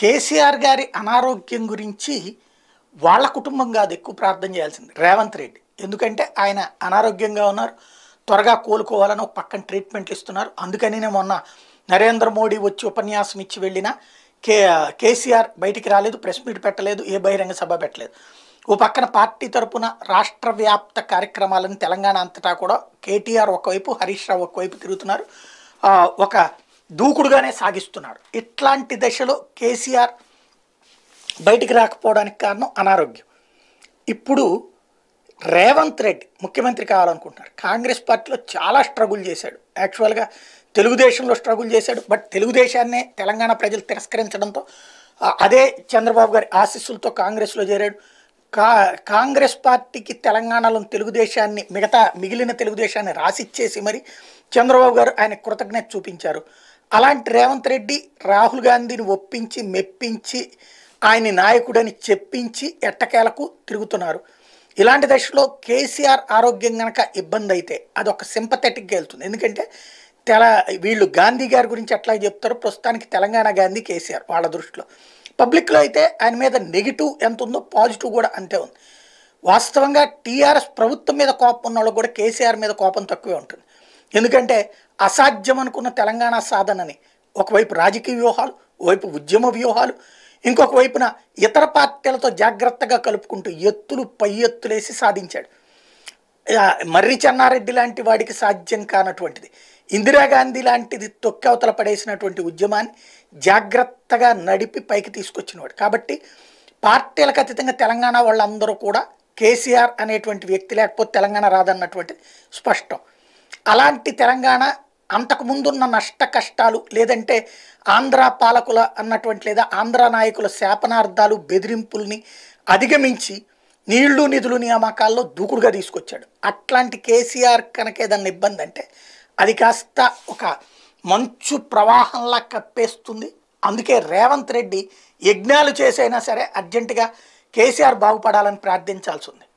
కేసీఆర్ గారి అనారోగ్యం గురించి వాళ్ళ కుటుంబం కాదు ఎక్కువ ప్రార్థన చేయాల్సింది రేవంత్ రెడ్డి ఎందుకంటే ఆయన అనారోగ్యంగా ఉన్నారు త్వరగా కోలుకోవాలని ఒక పక్కన ట్రీట్మెంట్ ఇస్తున్నారు అందుకనే మొన్న నరేంద్ర మోడీ వచ్చి ఉపన్యాసం ఇచ్చి వెళ్ళిన కే కేసీఆర్ బయటికి రాలేదు ప్రెస్ మీట్ పెట్టలేదు ఏ బహిరంగ సభ పెట్టలేదు ఓ పక్కన పార్టీ తరపున రాష్ట్ర వ్యాప్త కార్యక్రమాలను తెలంగాణ అంతటా కూడా కేటీఆర్ ఒకవైపు హరీష్ రావు ఒకవైపు తిరుగుతున్నారు ఒక దూకుడుగానే సాగిస్తున్నాడు ఇట్లాంటి దశలో కేసీఆర్ బయటికి రాకపోవడానికి కారణం అనారోగ్యం ఇప్పుడు రేవంత్ రెడ్డి ముఖ్యమంత్రి కావాలనుకుంటున్నారు కాంగ్రెస్ పార్టీలో చాలా స్ట్రగుల్ చేశాడు యాక్చువల్గా తెలుగుదేశంలో స్ట్రగుల్ చేశాడు బట్ తెలుగుదేశాన్నే తెలంగాణ ప్రజలు తిరస్కరించడంతో అదే చంద్రబాబు గారి ఆశీస్సులతో కాంగ్రెస్లో చేరాడు కా కాంగ్రెస్ పార్టీకి తెలంగాణలో తెలుగుదేశాన్ని మిగతా మిగిలిన తెలుగుదేశాన్ని రాసిచ్చేసి మరి చంద్రబాబు గారు ఆయన కృతజ్ఞత చూపించారు అలాంటి రేవంత్ రెడ్డి రాహుల్ గాంధీని ఒప్పించి మెప్పించి ఆయన నాయకుడని చెప్పించి ఎట్టకేలకు తిరుగుతున్నారు ఇలాంటి దశలో కేసీఆర్ ఆరోగ్యం కనుక ఇబ్బంది అయితే అదొక సింపథెటిక్గా వెళ్తుంది ఎందుకంటే తెల వీళ్ళు గాంధీ గారి గురించి ఎట్లా చెప్తారు ప్రస్తుతానికి తెలంగాణ గాంధీ కేసీఆర్ వాళ్ళ దృష్టిలో పబ్లిక్లో అయితే ఆయన మీద నెగిటివ్ ఎంత ఉందో పాజిటివ్ కూడా అంతే ఉంది వాస్తవంగా టీఆర్ఎస్ ప్రభుత్వం మీద కోపం ఉన్న వాళ్ళు కూడా కేసీఆర్ మీద కోపం తక్కువే ఉంటుంది ఎందుకంటే అసాధ్యం అనుకున్న తెలంగాణ సాధనని ఒకవైపు రాజకీయ వ్యూహాలు వైపు ఉద్యమ వ్యూహాలు ఇంకొక వైపున ఇతర పార్టీలతో జాగ్రత్తగా కలుపుకుంటూ ఎత్తులు పై ఎత్తులేసి సాధించాడు మర్రి చెన్నారెడ్డి లాంటి వాడికి సాధ్యం కానటువంటిది ఇందిరాగాంధీ లాంటిది తొక్కవతల పడేసినటువంటి ఉద్యమాన్ని జాగ్రత్తగా నడిపి పైకి తీసుకొచ్చినవాడు కాబట్టి పార్టీలకు అతీతంగా తెలంగాణ వాళ్ళందరూ కూడా కేసీఆర్ అనేటువంటి వ్యక్తి లేకపోతే తెలంగాణ రాదన్నటువంటిది స్పష్టం అలాంటి తెలంగాణ అంతకు ముందున్న నష్ట కష్టాలు లేదంటే ఆంధ్ర పాలకుల అన్నటువంటి లేదా ఆంధ్ర నాయకుల శాపనార్థాలు బెదిరింపుల్ని అధిగమించి నీళ్లు నిధులు నియామకాల్లో దూకుడుగా తీసుకొచ్చాడు అట్లాంటి కేసీఆర్ కనుక ఏదన్నా ఇబ్బంది అంటే అది కాస్త ఒక మంచు ప్రవాహంలా కప్పేస్తుంది అందుకే రేవంత్ రెడ్డి యజ్ఞాలు చేసైనా సరే అర్జెంటుగా కేసీఆర్ బాగుపడాలని ప్రార్థించాల్సి ఉంది